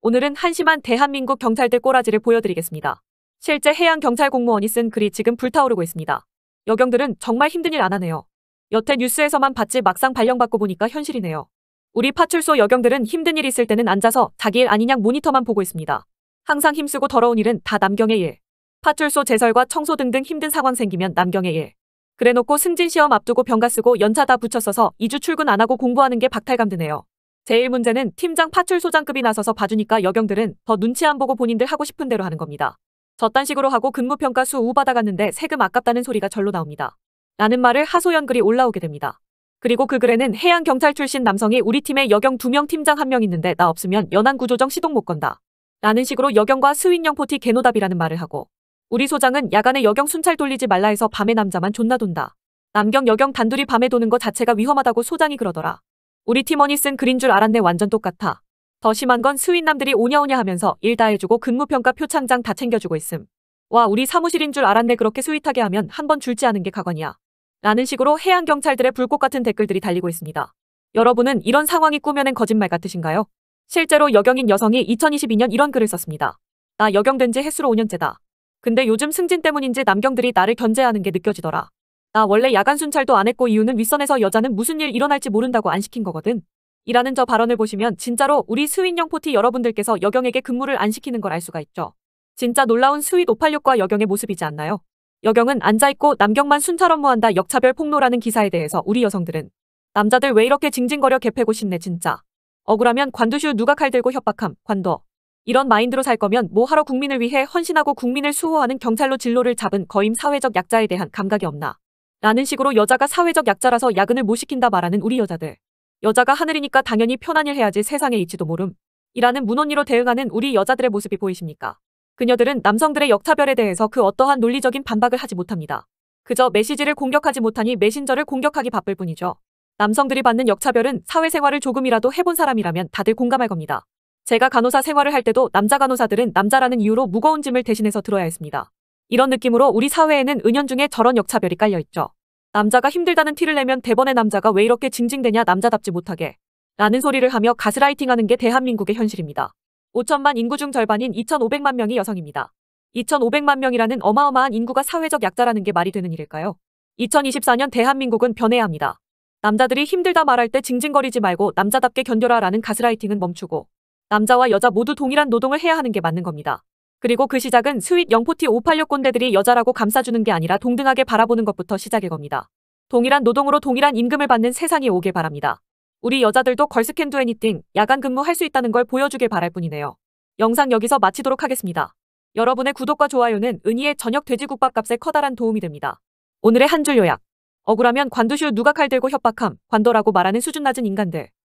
오늘은 한심한 대한민국 경찰들 꼬라지를 보여드리겠습니다. 실제 해양 경찰 공무원이 쓴 글이 지금 불타오르고 있습니다. 여경들은 정말 힘든 일 안 하네요. 여태 뉴스에서만 봤지 막상 발령받고 보니까 현실이네요. 우리 파출소 여경들은 힘든 일 있을 때는 앉아서 자기 일아니냐 모니터만 보고 있습니다. 항상 힘쓰고 더러운 일은 다 남경의 일. 파출소 제설과 청소 등등 힘든 상황 생기면 남경의 일. 그래놓고 승진 시험 앞두고 병가 쓰고 연차 다 붙여 써서 2주 출근 안 하고 공부하는 게 박탈감 드네요. 제일 문제는 팀장 파출소장급이 나서서 봐주니까 여경들은 더 눈치 안 보고 본인들 하고 싶은 대로 하는 겁니다. 저딴 식으로 하고 근무평가 수우 받아갔는데 세금 아깝다는 소리가 절로 나옵니다. 라는 말을 하소연 글이 올라오게 됩니다. 그리고 그 글에는 해양경찰 출신 남성이 우리 팀에 여경 두 명 팀장 한 명 있는데 나 없으면 연안구조정 시동 못 건다. 라는 식으로 여경과 스윙령 포티 개노답이라는 말을 하고 우리 소장은 야간에 여경 순찰 돌리지 말라 해서 밤에 남자만 존나 돈다. 남경 여경 단둘이 밤에 도는 것 자체가 위험하다고 소장이 그러더라. 우리 팀원이 쓴 글인 줄 알았네 완전 똑같아. 더 심한 건 스윗남들이 오냐오냐 하면서 일 다 해주고 근무평가 표창장 다 챙겨주고 있음. 와 우리 사무실인 줄 알았네 그렇게 스윗하게 하면 한 번 줄지 않은 게 가관이야. 라는 식으로 해양경찰들의 불꽃 같은 댓글들이 달리고 있습니다. 여러분은 이런 상황이 꾸며낸 거짓말 같으신가요? 실제로 여경인 여성이 2022년 이런 글을 썼습니다. 나 여경된 지 해수로 5년째다. 근데 요즘 승진 때문인지 남경들이 나를 견제하는 게 느껴지더라. 나 원래 야간 순찰도 안 했고 이유는 윗선에서 여자는 무슨 일 일어날지 모른다고 안 시킨 거거든. 이라는 저 발언을 보시면 진짜로 우리 스윗영 포티 여러분들께서 여경에게 근무를 안 시키는 걸 알 수가 있죠. 진짜 놀라운 스윗 586과 여경의 모습이지 않나요? 여경은 앉아있고 남경만 순찰 업무한다 역차별 폭로라는 기사에 대해서 우리 여성들은 남자들 왜 이렇게 징징거려 개패고 싶네 진짜. 억울하면 관두슈 누가 칼 들고 협박함 관둬. 이런 마인드로 살 거면 뭐 하러 국민을 위해 헌신하고 국민을 수호하는 경찰로 진로를 잡은 거임 사회적 약자에 대한 감각이 없나. 라는 식으로 여자가 사회적 약자라서 야근을 못 시킨다 말하는 우리 여자들. 여자가 하늘이니까 당연히 편한 일 해야지 세상에 있지도 모름. 이라는 문언니로 대응하는 우리 여자들의 모습이 보이십니까? 그녀들은 남성들의 역차별에 대해서 그 어떠한 논리적인 반박을 하지 못합니다. 그저 메시지를 공격하지 못하니 메신저를 공격하기 바쁠 뿐이죠. 남성들이 받는 역차별은 사회생활을 조금이라도 해본 사람이라면 다들 공감할 겁니다. 제가 간호사 생활을 할 때도 남자 간호사들은 남자라는 이유로 무거운 짐을 대신해서 들어야 했습니다. 이런 느낌으로 우리 사회에는 은연중에 저런 역차별이 깔려있죠. 남자가 힘들다는 티를 내면 대번에 남자가 왜 이렇게 징징대냐 남자답지 못하게 라는 소리를 하며 가스라이팅하는 게 대한민국의 현실입니다. 5천만 인구 중 절반인 2,500만 명이 여성입니다. 2,500만 명이라는 어마어마한 인구가 사회적 약자라는 게 말이 되는 일일까요? 2024년 대한민국은 변해야 합니다. 남자들이 힘들다 말할 때 징징거리지 말고 남자답게 견뎌라 라는 가스라이팅은 멈추고 남자와 여자 모두 동일한 노동을 해야 하는 게 맞는 겁니다. 그리고 그 시작은 스윗 0포티 586 꼰대들이 여자라고 감싸주는 게 아니라 동등하게 바라보는 것부터 시작일 겁니다. 동일한 노동으로 동일한 임금을 받는 세상이 오길 바랍니다. 우리 여자들도 걸스캔두 애니띵, 야간 근무할 수 있다는 걸 보여주길 바랄 뿐이네요. 영상 여기서 마치도록 하겠습니다. 여러분의 구독과 좋아요는 은희의 저녁 돼지국밥 값에 커다란 도움이 됩니다. 오늘의 한 줄 요약. 억울하면 관두슈 누가 칼 들고 협박함, 관더라고 말하는 수준 낮은 인간들.